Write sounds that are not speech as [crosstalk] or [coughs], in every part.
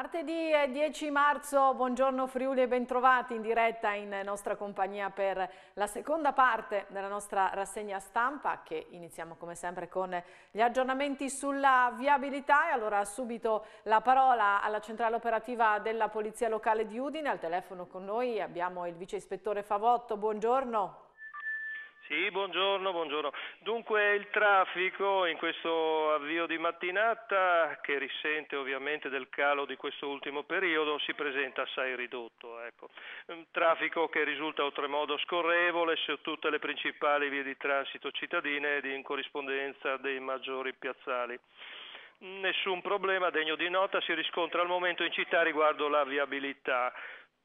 Martedì 10 marzo, buongiorno Friuli e bentrovati in diretta in nostra compagnia per la seconda parte della nostra rassegna stampa che iniziamo come sempre con gli aggiornamenti sulla viabilità e allora subito la parola alla centrale operativa della Polizia Locale di Udine, al telefono con noi abbiamo il vice ispettore Favotto, buongiorno. Sì, buongiorno, buongiorno. Dunque il traffico in questo avvio di mattinata, che risente ovviamente del calo di questo ultimo periodo, si presenta assai ridotto. Ecco. Un traffico che risulta oltremodo scorrevole su tutte le principali vie di transito cittadine ed in corrispondenza dei maggiori piazzali. Nessun problema degno di nota si riscontra al momento in città riguardo la viabilità.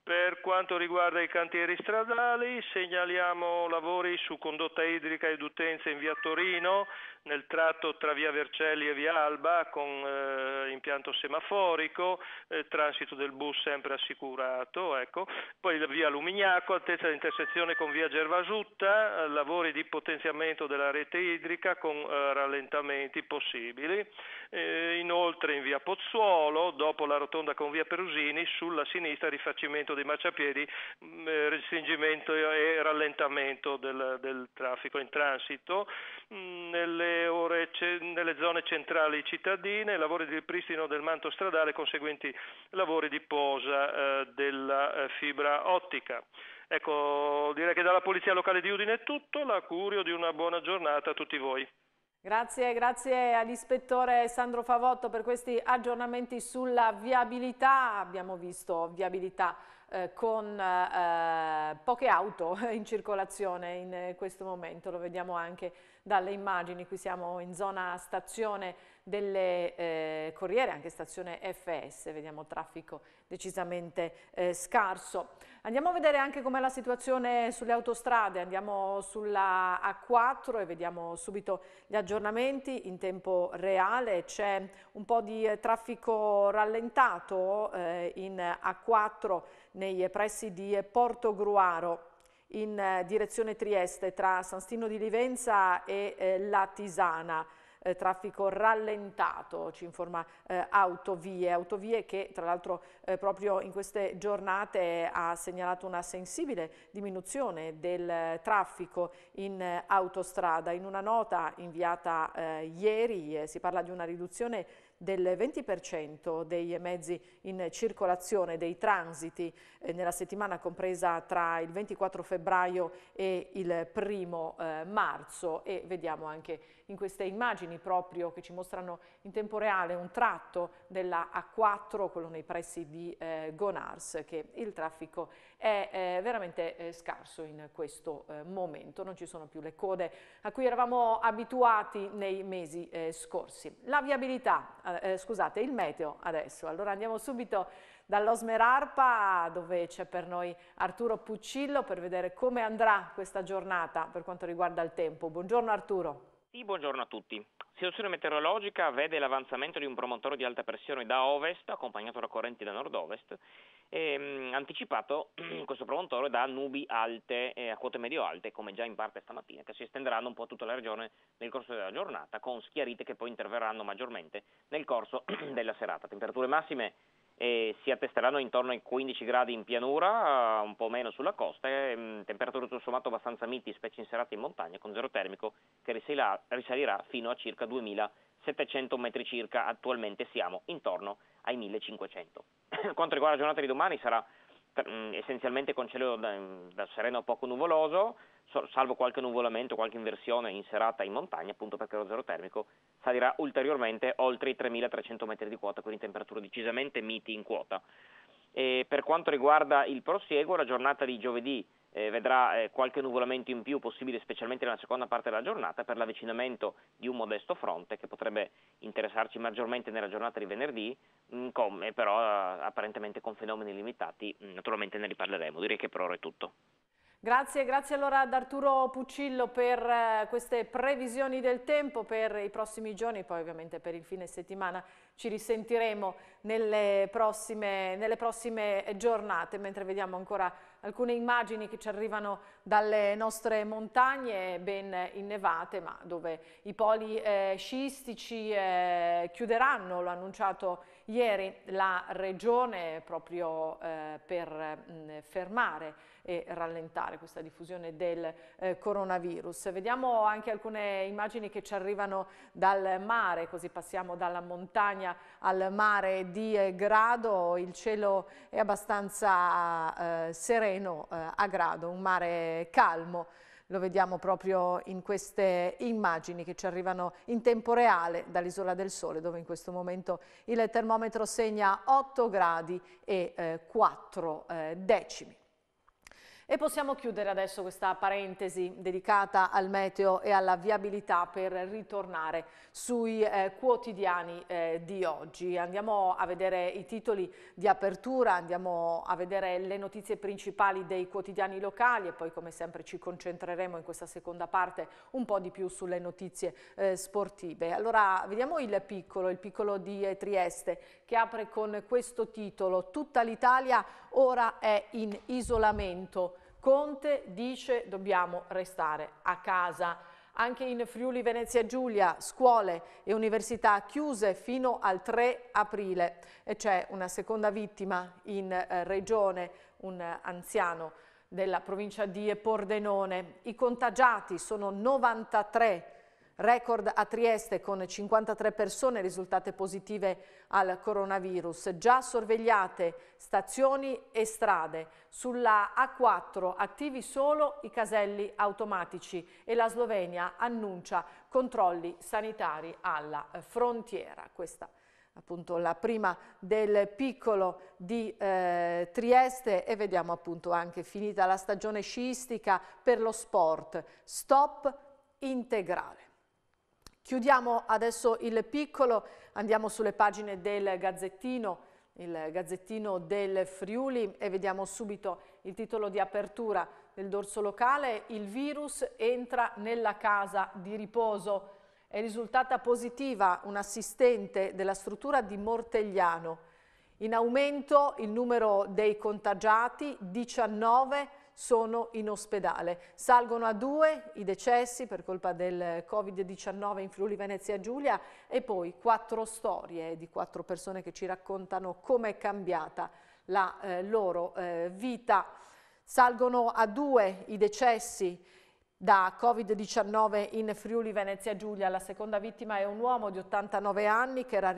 Per quanto riguarda i cantieri stradali, segnaliamo lavori su condotta idrica ed utenza in via Torino, nel tratto tra via Vercelli e via Alba, con eh, impianto semaforico, eh, transito del bus sempre assicurato, ecco. poi via Lumignaco, altezza di intersezione con via Gervasutta, eh, lavori di potenziamento della rete idrica con eh, rallentamenti possibili. Eh, inoltre in via Pozzuolo, dopo la rotonda con via Perusini, sulla sinistra rifacimento dei marciapiedi, mh, mm, eh, restringimento e rallentamento del, del traffico in transito. Mm, nelle, ore, nelle zone centrali cittadine, lavori di ripristino del manto stradale, conseguenti lavori di posa eh, della eh, fibra ottica. Ecco, direi che dalla Polizia Locale di Udine è tutto, l'augurio di una buona giornata a tutti voi. Grazie, grazie all'ispettore Sandro Favotto per questi aggiornamenti sulla viabilità. Abbiamo visto viabilità eh, con eh, poche auto [laughs] in circolazione in eh, questo momento, lo vediamo anche dalle immagini, qui siamo in zona stazione delle eh, Corriere, anche stazione FS, vediamo traffico decisamente eh, scarso. Andiamo a vedere anche com'è la situazione sulle autostrade, andiamo sulla A4 e vediamo subito gli aggiornamenti in tempo reale, c'è un po' di traffico rallentato eh, in A4 nei pressi di Porto Gruaro in eh, direzione Trieste tra San Stino di Livenza e eh, la Tisana. Eh, traffico rallentato, ci informa eh, Autovie, Autovie che tra l'altro eh, proprio in queste giornate ha segnalato una sensibile diminuzione del traffico in eh, autostrada. In una nota inviata eh, ieri si parla di una riduzione del 20% dei mezzi in circolazione, dei transiti eh, nella settimana compresa tra il 24 febbraio e il 1 eh, marzo e vediamo anche in queste immagini proprio che ci mostrano in tempo reale un tratto della A4, quello nei pressi di eh, Gonars, che il traffico è eh, veramente eh, scarso in questo eh, momento, non ci sono più le code a cui eravamo abituati nei mesi scorsi. La viabilità, scusate, il meteo adesso, allora andiamo subito dall'Osmerarpa dove c'è per noi Arturo Puccillo per vedere come andrà questa giornata per quanto riguarda il tempo. Buongiorno Arturo. Sì, buongiorno a tutti. Situazione meteorologica vede l'avanzamento di un promontorio di alta pressione da ovest, accompagnato da correnti da nord-ovest, e, ehm, mh, anticipato [clears throat] questo promontore da nubi alte eh, a quote medio-alte, come già in parte stamattina, che si estenderanno un po' a tutta la regione nel corso della giornata, con schiarite che poi interverranno maggiormente nel corso [clears throat] della serata. Temperature massime e si attesteranno intorno ai 15 gradi in pianura, un po' meno sulla costa, e, mm, temperature tutto sommato abbastanza miti, specie in serata in montagna, con zero termico che risalirà, risalirà fino a circa 2700 metri circa, attualmente siamo intorno ai 1500. [coughs] Quanto riguarda la giornata di domani sarà mm, essenzialmente con cielo da, mm, da sereno a poco nuvoloso, salvo qualche nuvolamento, qualche inversione in serata in montagna, appunto perché lo zero termico salirà ulteriormente oltre i 3.300 metri di quota, quindi temperature decisamente miti in quota. E per quanto riguarda il prosieguo, la giornata di giovedì eh, vedrà eh, qualche nuvolamento in più possibile, specialmente nella seconda parte della giornata, per l'avvicinamento di un modesto fronte che potrebbe interessarci maggiormente nella giornata di venerdì, mh, mm, con, però eh, apparentemente con fenomeni limitati, mh, mm, naturalmente ne riparleremo. Direi che per ora è tutto. Grazie, grazie allora ad Arturo Puccillo per eh, queste previsioni del tempo per i prossimi giorni, poi ovviamente per il fine settimana ci risentiremo nelle prossime, nelle prossime giornate, mentre vediamo ancora alcune immagini che ci arrivano dalle nostre montagne ben innevate, ma dove i poli eh, sciistici eh, chiuderanno, lo annunciato ieri la Regione proprio eh, per mh, mm, fermare e rallentare questa diffusione del eh, coronavirus. Vediamo anche alcune immagini che ci arrivano dal mare, così passiamo dalla montagna al mare di eh, Grado, il cielo è abbastanza eh, sereno eh, a Grado, un mare calmo lo vediamo proprio in queste immagini che ci arrivano in tempo reale dall'Isola del Sole, dove in questo momento il termometro segna 8 gradi e eh, 4 eh, decimi. E possiamo chiudere adesso questa parentesi dedicata al meteo e alla viabilità per ritornare sui eh, quotidiani eh, di oggi. Andiamo a vedere i titoli di apertura, andiamo a vedere le notizie principali dei quotidiani locali e poi come sempre ci concentreremo in questa seconda parte un po' di più sulle notizie eh, sportive. Allora vediamo il piccolo, il piccolo di eh, Trieste che apre con questo titolo Tutta l'Italia ora è in isolamento. Conte dice dobbiamo restare a casa. Anche in Friuli Venezia Giulia scuole e università chiuse fino al 3 aprile e c'è una seconda vittima in eh, regione, un eh, anziano della provincia di Pordenone. I contagiati sono 93 Record a Trieste con 53 persone risultate positive al coronavirus. Già sorvegliate stazioni e strade. Sulla A4 attivi solo i caselli automatici e la Slovenia annuncia controlli sanitari alla frontiera. Questa appunto la prima del piccolo di eh, Trieste e vediamo appunto anche finita la stagione sciistica per lo sport. Stop integrale. Chiudiamo adesso il piccolo, andiamo sulle pagine del Gazzettino, il Gazzettino del Friuli e vediamo subito il titolo di apertura del dorso locale. Il virus entra nella casa di riposo. È risultata positiva un'assistente della struttura di Mortegliano. In aumento il numero dei contagiati, 19 sono in ospedale. Salgono a due i decessi per colpa del Covid-19 in Friuli Venezia Giulia e poi quattro storie di quattro persone che ci raccontano come è cambiata la eh, loro eh, vita. Salgono a due i decessi da Covid-19 in Friuli Venezia Giulia. La seconda vittima è un uomo di 89 anni che era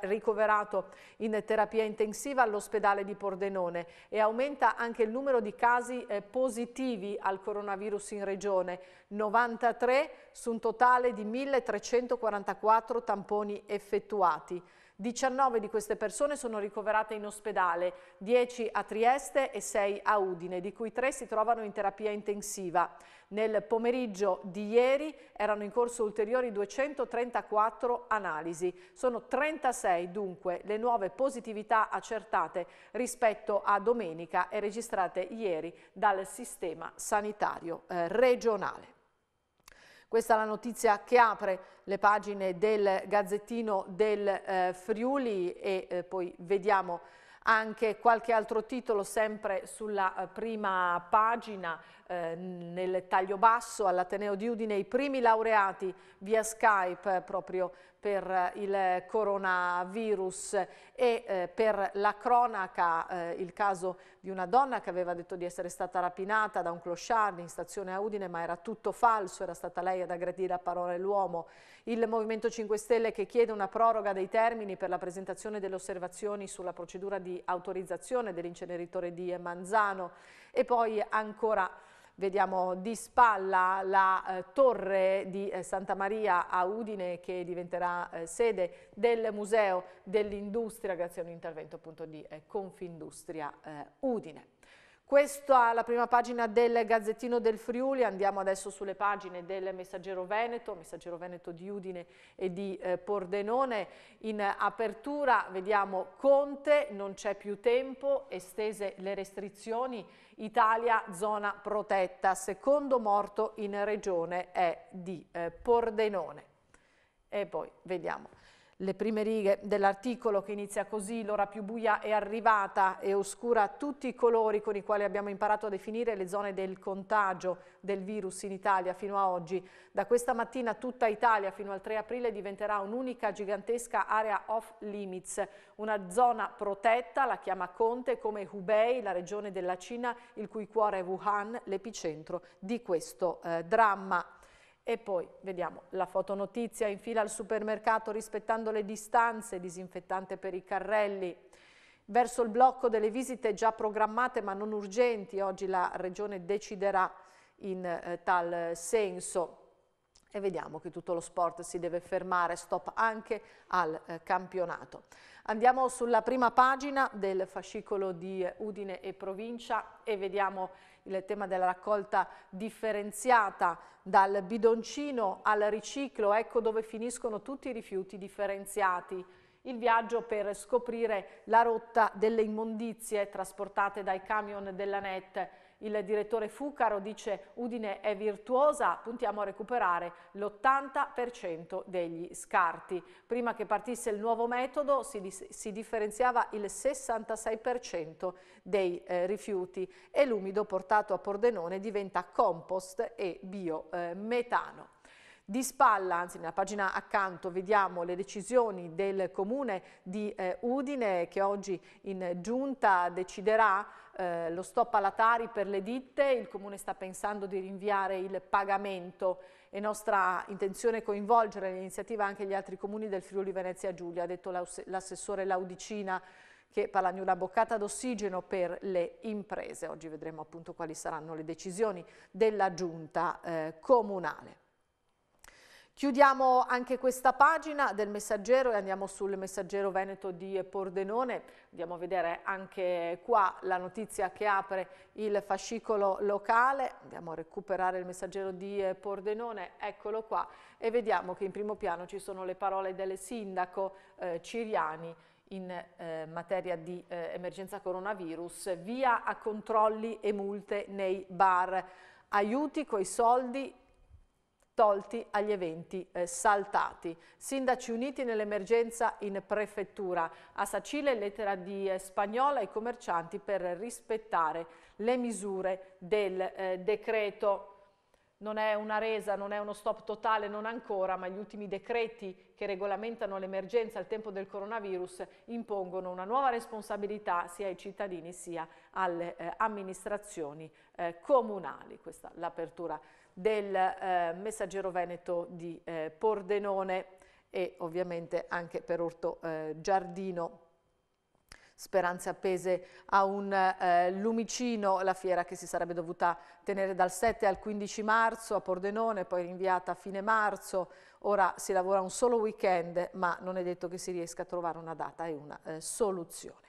ricoverato in terapia intensiva all'ospedale di Pordenone e aumenta anche il numero di casi eh, positivi al coronavirus in regione, 93 su un totale di 1344 tamponi effettuati. 19 di queste persone sono ricoverate in ospedale, 10 a Trieste e 6 a Udine, di cui 3 si trovano in terapia intensiva. Nel pomeriggio di ieri erano in corso ulteriori 234 analisi. Sono 36 dunque le nuove positività accertate rispetto a domenica e registrate ieri dal sistema sanitario eh, regionale. Questa è la notizia che apre le pagine del Gazzettino del eh, Friuli e eh, poi vediamo anche qualche altro titolo sempre sulla eh, prima pagina eh, nel taglio basso all'Ateneo di Udine i primi laureati via Skype eh, proprio per eh, il coronavirus e eh, per la cronaca eh, il caso di una donna che aveva detto di essere stata rapinata da un clochard in stazione a Udine ma era tutto falso, era stata lei ad aggredire a parole l'uomo. Il Movimento 5 Stelle che chiede una proroga dei termini per la presentazione delle osservazioni sulla procedura di autorizzazione dell'inceneritore di Manzano e poi ancora Vediamo di spalla la eh, torre di eh, Santa Maria a Udine che diventerà eh, sede del Museo dell'Industria grazie a un intervento appunto di eh, Confindustria eh, Udine. Questa è la prima pagina del Gazzettino del Friuli, andiamo adesso sulle pagine del Messaggero Veneto, Messaggero Veneto di Udine e di eh, Pordenone. In apertura vediamo Conte, non c'è più tempo, estese le restrizioni Italia zona protetta, secondo morto in regione è di eh, Pordenone. E poi vediamo. Le prime righe dell'articolo che inizia così, l'ora più buia è arrivata e oscura tutti i colori con i quali abbiamo imparato a definire le zone del contagio del virus in Italia fino a oggi. Da questa mattina tutta Italia fino al 3 aprile diventerà un'unica gigantesca area off limits, una zona protetta, la chiama Conte, come Hubei, la regione della Cina, il cui cuore è Wuhan, l'epicentro di questo eh, dramma. E poi vediamo la fotonotizia in fila al supermercato rispettando le distanze, disinfettante per i carrelli. Verso il blocco delle visite già programmate ma non urgenti, oggi la Regione deciderà in eh, tal senso e vediamo che tutto lo sport si deve fermare, stop anche al eh, campionato. Andiamo sulla prima pagina del fascicolo di Udine e provincia e vediamo il tema della raccolta differenziata dal bidoncino al riciclo, ecco dove finiscono tutti i rifiuti differenziati il viaggio per scoprire la rotta delle immondizie trasportate dai camion della NET il direttore Fucaro dice Udine è virtuosa, puntiamo a recuperare l'80% degli scarti. Prima che partisse il nuovo metodo si, si differenziava il 66% dei eh, rifiuti e l'umido portato a Pordenone diventa compost e biometano. Di spalla, anzi nella pagina accanto, vediamo le decisioni del comune di eh, Udine che oggi in giunta deciderà eh, lo stop alla Tari per le ditte, il comune sta pensando di rinviare il pagamento. È nostra intenzione coinvolgere l'iniziativa anche gli altri comuni del Friuli Venezia Giulia, ha detto l'assessore Laudicina che parla di una boccata d'ossigeno per le imprese. Oggi vedremo appunto quali saranno le decisioni della giunta eh, comunale. Chiudiamo anche questa pagina del messaggero e andiamo sul messaggero Veneto di Pordenone, andiamo a vedere anche qua la notizia che apre il fascicolo locale, andiamo a recuperare il messaggero di Pordenone, eccolo qua e vediamo che in primo piano ci sono le parole del sindaco eh, Ciriani in eh, materia di eh, emergenza coronavirus, via a controlli e multe nei bar, aiuti coi soldi tolti agli eventi eh, saltati. Sindaci uniti nell'emergenza in prefettura. A Sacile lettera di eh, spagnola ai commercianti per rispettare le misure del eh, decreto. Non è una resa, non è uno stop totale, non ancora, ma gli ultimi decreti che regolamentano l'emergenza al tempo del coronavirus impongono una nuova responsabilità sia ai cittadini sia alle eh, amministrazioni eh, comunali. Questa è l'apertura del eh, Messaggero Veneto di eh, Pordenone e ovviamente anche per Orto eh, Giardino. Speranze appese a un eh, lumicino, la fiera che si sarebbe dovuta tenere dal 7 al 15 marzo a Pordenone, poi rinviata a fine marzo, ora si lavora un solo weekend, ma non è detto che si riesca a trovare una data e una eh, soluzione.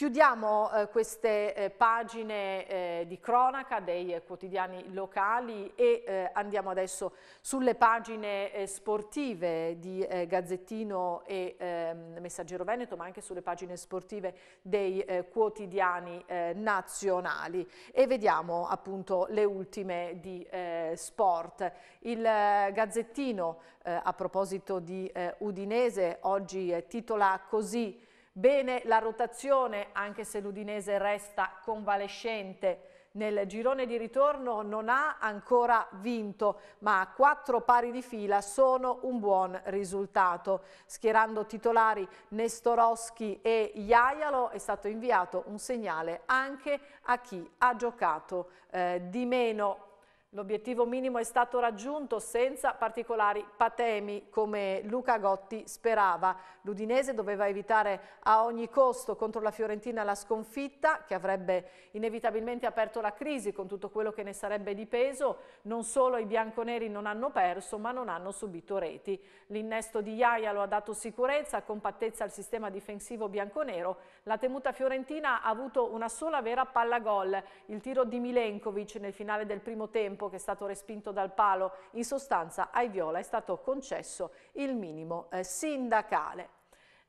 Chiudiamo eh, queste eh, pagine eh, di cronaca dei eh, quotidiani locali e eh, andiamo adesso sulle pagine eh, sportive di Gazzettino e ehm, Messaggero Veneto, ma anche sulle pagine sportive dei quotidiani nazionali e vediamo appunto le ultime di sport. Il Gazzettino, a proposito di Udinese, oggi titola così Bene la rotazione, anche se l'Udinese resta convalescente nel girone di ritorno non ha ancora vinto, ma quattro pari di fila sono un buon risultato. Schierando titolari Nestorowski e Iaialo è stato inviato un segnale anche a chi ha giocato eh, di meno L'obiettivo minimo è stato raggiunto senza particolari patemi come Luca Gotti sperava. L'Udinese doveva evitare a ogni costo contro la Fiorentina la sconfitta che avrebbe inevitabilmente aperto la crisi con tutto quello che ne sarebbe di peso. Non solo i bianconeri non hanno perso ma non hanno subito reti. L'innesto di Iaia lo ha dato sicurezza, compattezza al sistema difensivo bianconero. La temuta fiorentina ha avuto una sola vera palla gol, il tiro di Milenkovic nel finale del primo tempo tempo che è stato respinto dal palo. In sostanza ai Viola è stato concesso il minimo eh, sindacale.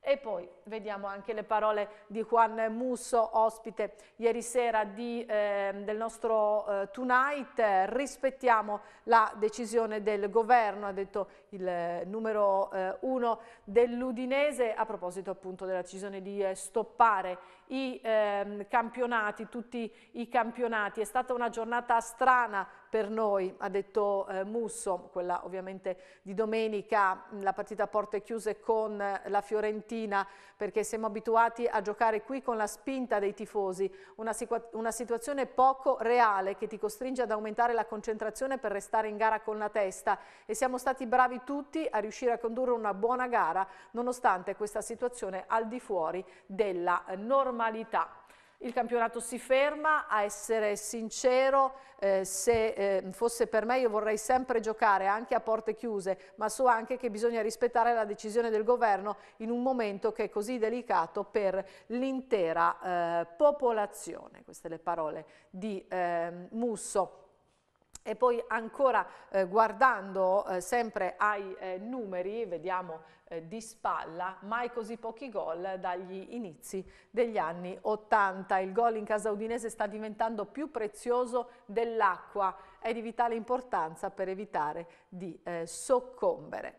E poi vediamo anche le parole di Juan Musso, ospite ieri sera di, eh, del nostro eh, Tonight. Rispettiamo la decisione del governo, ha detto il eh, numero eh, uno dell'Udinese, a proposito appunto della decisione di eh, stoppare i ehm, campionati, tutti i campionati. È stata una giornata strana per noi, ha detto eh, Musso, quella ovviamente di domenica, la partita a porte chiuse con la Fiorentina, perché siamo abituati a giocare qui con la spinta dei tifosi, una, una situazione poco reale che ti costringe ad aumentare la concentrazione per restare in gara con la testa e siamo stati bravi tutti a riuscire a condurre una buona gara nonostante questa situazione al di fuori della normalità il campionato si ferma, a essere sincero, eh, se eh, fosse per me io vorrei sempre giocare anche a porte chiuse, ma so anche che bisogna rispettare la decisione del governo in un momento che è così delicato per l'intera eh, popolazione. Queste le parole di ehm, Musso. E poi ancora eh, guardando eh, sempre ai eh, numeri, vediamo eh, di spalla, mai così pochi gol dagli inizi degli anni 80. Il gol in casa udinese sta diventando più prezioso dell'acqua, è di vitale importanza per evitare di eh, soccombere.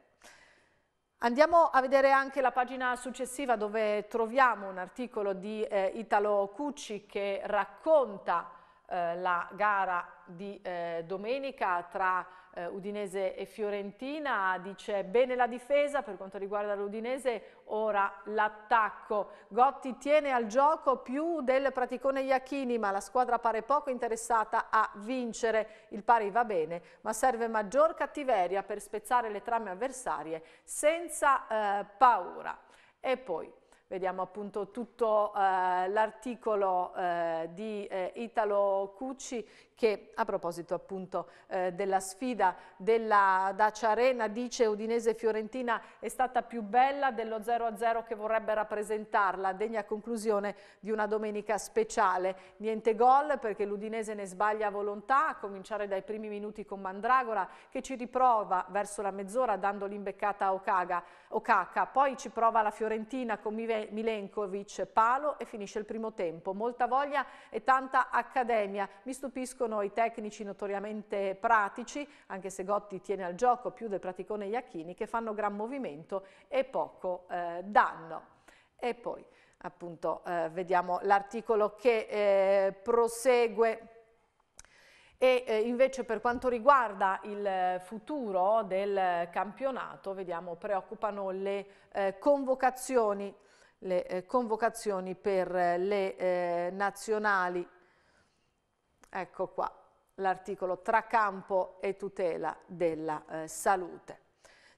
Andiamo a vedere anche la pagina successiva dove troviamo un articolo di eh, Italo Cucci che racconta eh, la gara di eh, domenica tra eh, Udinese e Fiorentina, dice bene la difesa per quanto riguarda l'Udinese, ora l'attacco. Gotti tiene al gioco più del praticone Iachini, ma la squadra pare poco interessata a vincere. Il pari va bene, ma serve maggior cattiveria per spezzare le trame avversarie senza eh, paura. E poi vediamo appunto tutto eh, l'articolo eh, di eh, Italo Cucci che a proposito appunto eh, della sfida della Dacia Arena dice Udinese Fiorentina è stata più bella dello 0-0 che vorrebbe rappresentarla, degna conclusione di una domenica speciale. Niente gol perché l'Udinese ne sbaglia a volontà, a cominciare dai primi minuti con Mandragora che ci riprova verso la mezz'ora dando l'imbeccata a Okaga, Okaka, poi ci prova la Fiorentina con Milenkovic, palo e finisce il primo tempo. Molta voglia e tanta accademia. Mi stupiscono sono i tecnici notoriamente pratici, anche se Gotti tiene al gioco più del praticone Iacchini, che fanno gran movimento e poco eh, danno. E poi appunto eh, vediamo l'articolo che eh, prosegue e eh, invece per quanto riguarda il futuro del campionato vediamo preoccupano le eh, convocazioni, le, eh, convocazioni per le nazionali Ecco qua l'articolo tra campo e tutela della eh, salute.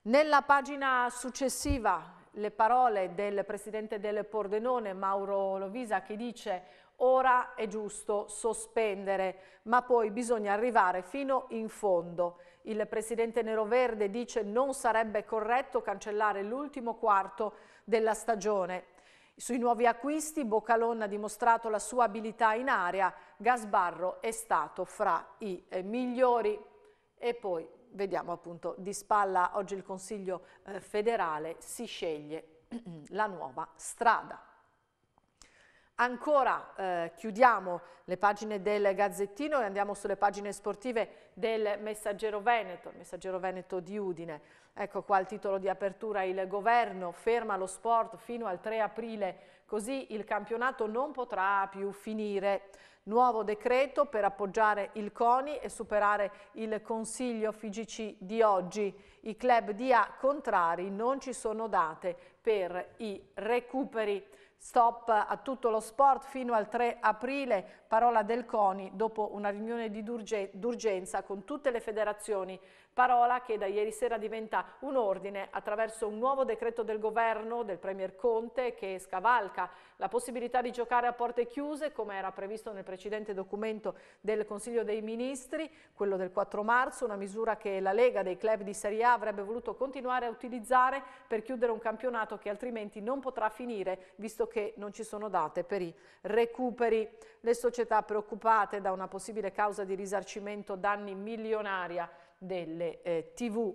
Nella pagina successiva le parole del presidente del Pordenone Mauro Lovisa che dice ora è giusto sospendere, ma poi bisogna arrivare fino in fondo. Il presidente Neroverde dice non sarebbe corretto cancellare l'ultimo quarto della stagione sui nuovi acquisti Boccalon ha dimostrato la sua abilità in area, Gasbarro è stato fra i eh, migliori. E poi vediamo appunto di spalla oggi il Consiglio eh, federale si sceglie [clears throat] la nuova strada. Ancora eh, chiudiamo le pagine del Gazzettino e andiamo sulle pagine sportive del Messaggero Veneto, il Messaggero Veneto di Udine. Ecco qua il titolo di apertura, il governo ferma lo sport fino al 3 aprile, così il campionato non potrà più finire. Nuovo decreto per appoggiare il CONI e superare il Consiglio FIGC di oggi. I club di A contrari non ci sono date per i recuperi. Stop a tutto lo sport fino al 3 aprile, parola del CONI dopo una riunione d'urgenza con tutte le federazioni parola che da ieri sera diventa un ordine attraverso un nuovo decreto del governo del Premier Conte che scavalca la possibilità di giocare a porte chiuse come era previsto nel precedente documento del Consiglio dei Ministri, quello del 4 marzo, una misura che la Lega dei club di Serie A avrebbe voluto continuare a utilizzare per chiudere un campionato che altrimenti non potrà finire visto che non ci sono date per i recuperi. Le società preoccupate da una possibile causa di risarcimento danni milionaria delle eh, tv.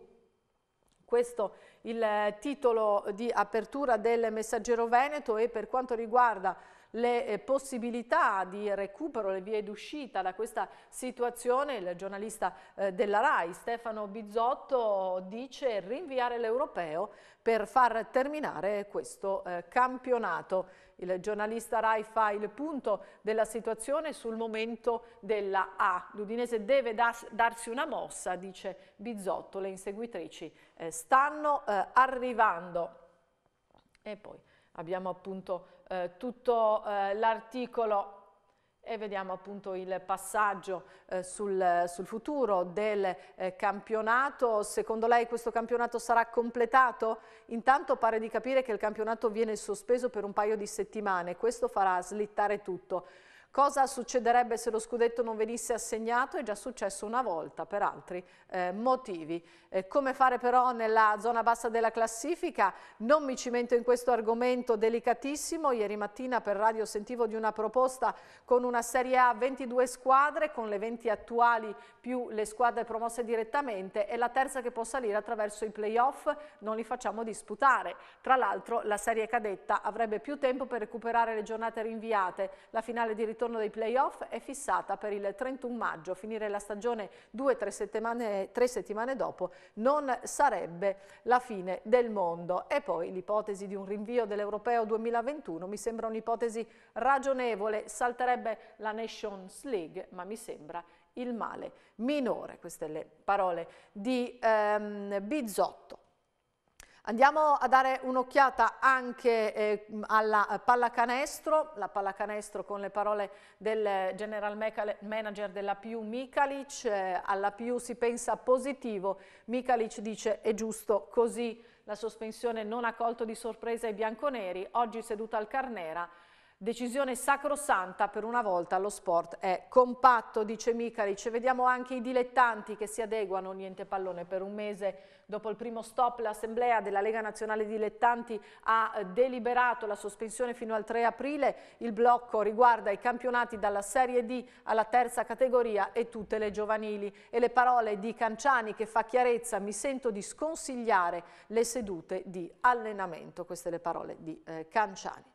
Questo il eh, titolo di apertura del Messaggero Veneto e per quanto riguarda le eh, possibilità di recupero, le vie d'uscita da questa situazione, il giornalista eh, della RAI Stefano Bizzotto dice rinviare l'europeo per far terminare questo campionato. Il giornalista Rai fa il punto della situazione sul momento della A. L'Udinese deve darsi una mossa, dice Bizzotto. Le inseguitrici eh, stanno eh, arrivando. E poi abbiamo appunto eh, tutto eh, l'articolo e vediamo appunto il passaggio eh, sul, sul, futuro del eh, campionato. Secondo lei questo campionato sarà completato? Intanto pare di capire che il campionato viene sospeso per un paio di settimane, questo farà slittare tutto. Cosa succederebbe se lo scudetto non venisse assegnato? È già successo una volta per altri eh, motivi. Eh, come fare però nella zona bassa della classifica? Non mi cimento in questo argomento delicatissimo. Ieri mattina per radio sentivo di una proposta con una Serie A 22 squadre, con le 20 attuali più le squadre promosse direttamente e la terza che può salire attraverso i playoff. Non li facciamo disputare. Tra l'altro la Serie Cadetta avrebbe più tempo per recuperare le giornate rinviate. La finale di ritorno ritorno dei playoff è fissata per il 31 maggio, finire la stagione due o tre settimane, tre settimane dopo non sarebbe la fine del mondo. E poi l'ipotesi di un rinvio dell'Europeo 2021 mi sembra un'ipotesi ragionevole, salterebbe la Nations League, ma mi sembra il male minore. Queste le parole di ehm, Bizzotto. Andiamo a dare un'occhiata anche eh, alla pallacanestro, la pallacanestro con le parole del general manager della Più Mikalic, eh, alla Più si pensa positivo, Mikalic dice è giusto così, la sospensione non ha colto di sorpresa i bianconeri, oggi seduta al Carnera, Decisione sacrosanta per una volta lo sport è compatto, dice Micaric. Vediamo anche i dilettanti che si adeguano, niente pallone, per un mese dopo il primo stop l'Assemblea della Lega Nazionale Dilettanti ha eh, deliberato la sospensione fino al 3 aprile. Il blocco riguarda i campionati dalla Serie D alla terza categoria e tutte le giovanili. E le parole di Canciani che fa chiarezza, mi sento di sconsigliare le sedute di allenamento. Queste le parole di eh, Canciani.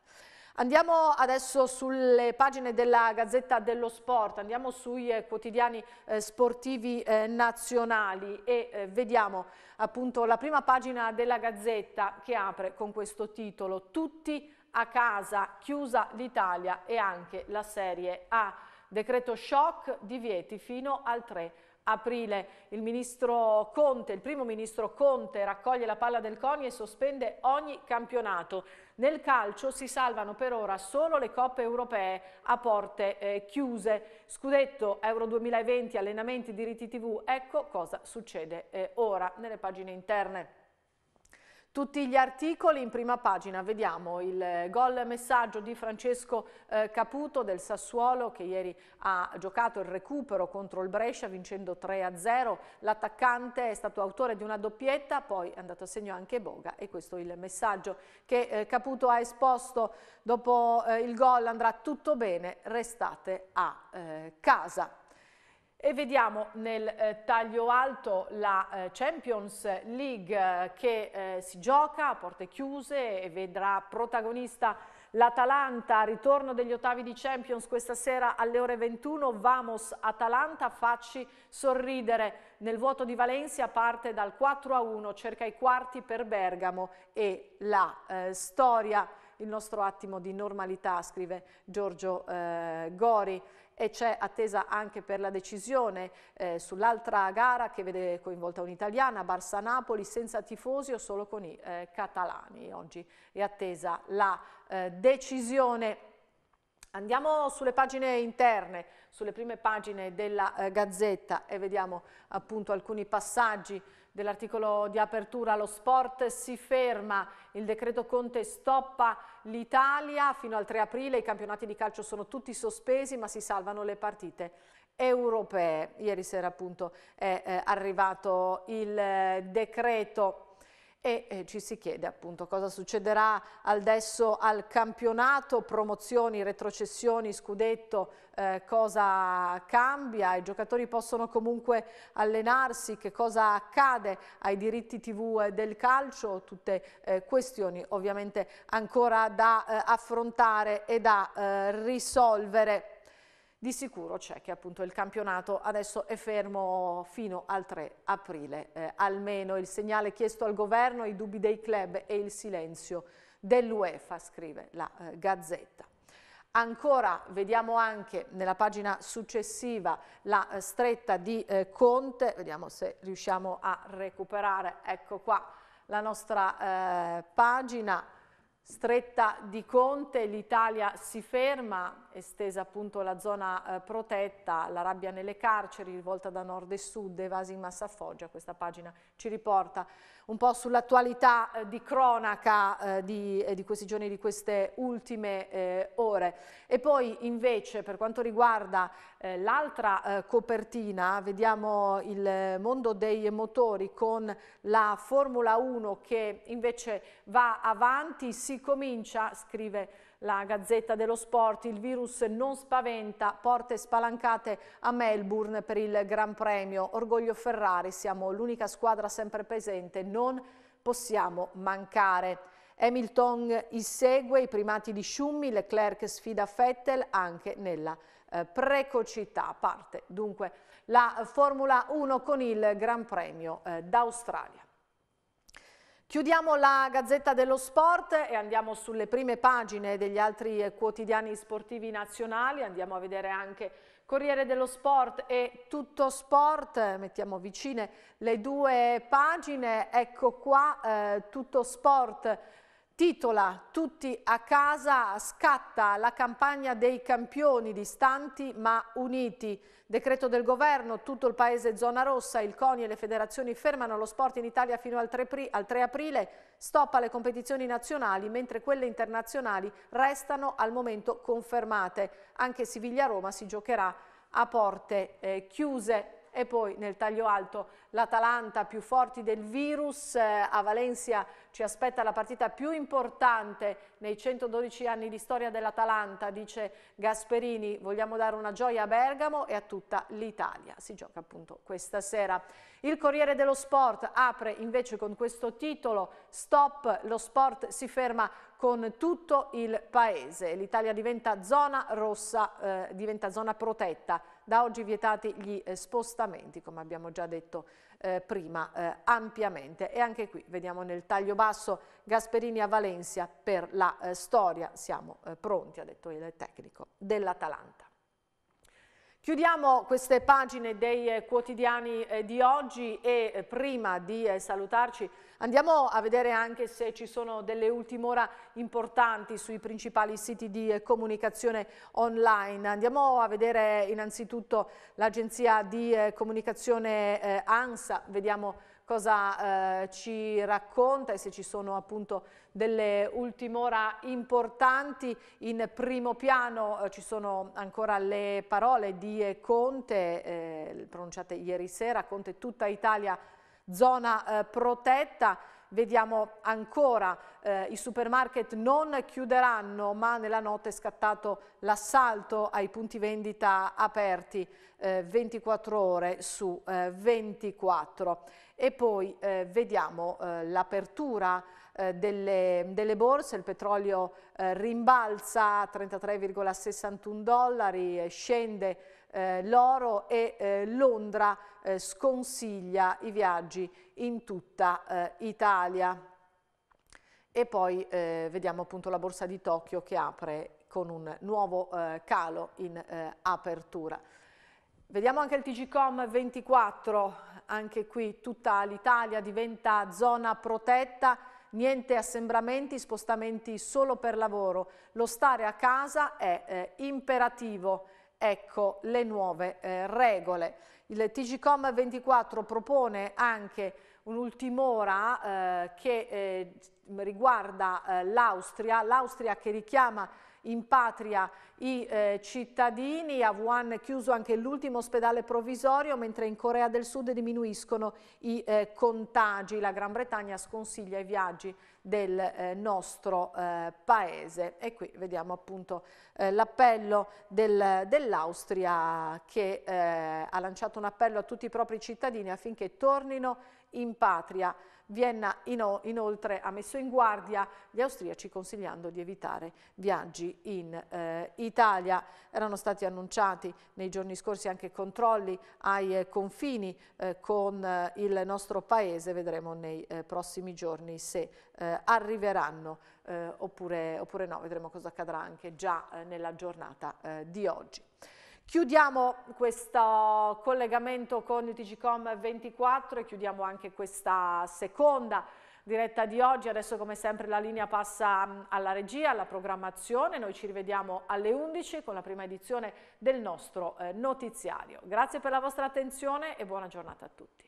Andiamo adesso sulle pagine della Gazzetta dello Sport, andiamo sui eh, quotidiani eh, sportivi eh, nazionali e eh, vediamo appunto la prima pagina della Gazzetta che apre con questo titolo Tutti a casa, chiusa l'Italia e anche la Serie A. Decreto shock, divieti fino al 3 aprile. Il ministro Conte, il primo ministro Conte raccoglie la palla del CONI e sospende ogni campionato. Nel calcio si salvano per ora solo le coppe europee a porte eh, chiuse. Scudetto Euro 2020, allenamenti, diritti TV, ecco cosa succede eh, ora nelle pagine interne. Tutti gli articoli in prima pagina, vediamo il eh, gol messaggio di Francesco eh, Caputo del Sassuolo che ieri ha giocato il recupero contro il Brescia vincendo 3-0, l'attaccante è stato autore di una doppietta, poi è andato a segno anche Boga e questo è il messaggio che eh, Caputo ha esposto dopo eh, il gol andrà tutto bene, restate a eh, casa. E vediamo nel eh, taglio alto la eh, Champions League eh, che eh, si gioca a porte chiuse e vedrà protagonista l'Atalanta, ritorno degli ottavi di Champions questa sera alle ore 21, Vamos Atalanta, facci sorridere nel vuoto di Valencia, parte dal 4 a 1, cerca i quarti per Bergamo e la eh, storia, il nostro attimo di normalità, scrive Giorgio eh, Gori e c'è attesa anche per la decisione eh, sull'altra gara che vede coinvolta un'italiana, barça napoli senza tifosi o solo con i eh, catalani. Oggi è attesa la eh, decisione. Andiamo sulle pagine interne, sulle prime pagine della eh, Gazzetta e vediamo appunto alcuni passaggi dell'articolo di apertura lo sport si ferma, il decreto Conte stoppa l'Italia, fino al 3 aprile i campionati di calcio sono tutti sospesi ma si salvano le partite europee. Ieri sera appunto è eh, arrivato il eh, decreto e eh, ci si chiede appunto cosa succederà adesso al campionato, promozioni, retrocessioni, scudetto, eh, cosa cambia, i giocatori possono comunque allenarsi, che cosa accade ai diritti tv del calcio, tutte eh, questioni ovviamente ancora da eh, affrontare e da eh, risolvere. Di sicuro c'è che appunto il campionato adesso è fermo fino al 3 aprile, eh, almeno il segnale chiesto al governo, i dubbi dei club e il silenzio dell'UEFA, scrive la eh, Gazzetta. Ancora vediamo anche nella pagina successiva la eh, stretta di eh, Conte, vediamo se riusciamo a recuperare, ecco qua la nostra eh, pagina Stretta di Conte, l'Italia si ferma, estesa appunto la zona eh, protetta, la rabbia nelle carceri, rivolta da nord e sud, evasi in massa Foggia, questa pagina ci riporta un po' sull'attualità eh, di cronaca eh, di, eh, di, questi giorni, di queste ultime eh, ore. E poi invece per quanto riguarda eh, l'altra eh, copertina, vediamo il mondo dei motori con la Formula 1 che invece va avanti, si comincia, scrive la Gazzetta dello Sport, il virus non spaventa, porte spalancate a Melbourne per il Gran Premio, orgoglio Ferrari, siamo l'unica squadra sempre presente, non possiamo mancare. Hamilton insegue i primati di Schumi, Leclerc sfida Vettel anche nella eh, precocità. Parte dunque la Formula 1 con il Gran Premio eh, d'Australia. Chiudiamo la Gazzetta dello Sport e andiamo sulle prime pagine degli altri eh, quotidiani sportivi nazionali, andiamo a vedere anche Corriere dello Sport e Tutto Sport, mettiamo vicine le due pagine, ecco qua eh, Tutto Sport Titola Tutti a casa, scatta la campagna dei campioni distanti ma uniti. Decreto del governo, tutto il paese zona rossa, il CONI e le federazioni fermano lo sport in Italia fino al 3, al 3 aprile, stop alle competizioni nazionali mentre quelle internazionali restano al momento confermate. Anche Siviglia-Roma si giocherà a porte eh, chiuse e poi nel taglio alto l'Atalanta più forti del virus, eh, a Valencia ci aspetta la partita più importante nei 112 anni di storia dell'Atalanta, dice Gasperini, vogliamo dare una gioia a Bergamo e a tutta l'Italia, si gioca appunto questa sera. Il Corriere dello Sport apre invece con questo titolo, Stop, lo sport si ferma con tutto il paese, l'Italia diventa zona rossa, eh, diventa zona protetta da oggi vietati gli eh, spostamenti, come abbiamo già detto eh, prima, eh, ampiamente. E anche qui vediamo nel taglio basso Gasperini a Valencia per la eh, storia. Siamo eh, pronti, ha detto il tecnico, dell'Atalanta. Chiudiamo queste pagine dei eh, quotidiani eh, di oggi e eh, prima di salutarci andiamo a vedere anche se ci sono delle ultime ora importanti sui principali siti di comunicazione online. Andiamo a vedere innanzitutto l'agenzia di comunicazione ANSA, vediamo cosa ci racconta e se ci sono appunto delle ultime ora importanti. In primo piano eh, ci sono ancora le parole di Conte, eh, pronunciate ieri sera, Conte tutta Italia zona eh, protetta. Vediamo ancora eh, i supermarket non chiuderanno ma nella notte è scattato l'assalto ai punti vendita aperti eh, 24 ore su 24. Eh, e poi eh, vediamo eh, l'apertura eh, delle, delle, borse, il petrolio eh, rimbalza a 33,61 dollari, eh, scende eh, l'oro e eh, Londra sconsiglia i viaggi in tutta Italia. E poi vediamo appunto la borsa di Tokyo che apre con un nuovo calo in apertura. Vediamo anche il TGCOM 24, anche qui tutta l'Italia diventa zona protetta niente assembramenti, spostamenti solo per lavoro. Lo stare a casa è eh, imperativo. Ecco le nuove eh, regole. Il TGCOM 24 propone anche un'ultimora eh, che eh, riguarda eh, l'Austria, l'Austria che richiama in patria i eh, cittadini, a Wuhan è chiuso anche l'ultimo ospedale provvisorio, mentre in Corea del Sud diminuiscono i eh, contagi. La Gran Bretagna sconsiglia i viaggi del eh, nostro eh, paese. E qui vediamo appunto eh, l'appello dell'Austria dell che eh, ha lanciato un appello a tutti i propri cittadini affinché tornino in patria. Vienna inoltre ha messo in guardia gli austriaci consigliando di evitare viaggi in eh, Italia. Erano stati annunciati nei giorni scorsi anche controlli ai eh, confini eh, con eh, il nostro paese, vedremo nei eh, prossimi giorni se eh, arriveranno oppure, oppure, no, vedremo cosa accadrà anche già nella giornata di oggi. Chiudiamo questo collegamento con il UTGCOM 24 e chiudiamo anche questa seconda diretta di oggi. Adesso come sempre la linea passa mm, alla regia, alla programmazione. Noi ci rivediamo alle 11 con la prima edizione del nostro eh, notiziario. Grazie per la vostra attenzione e buona giornata a tutti.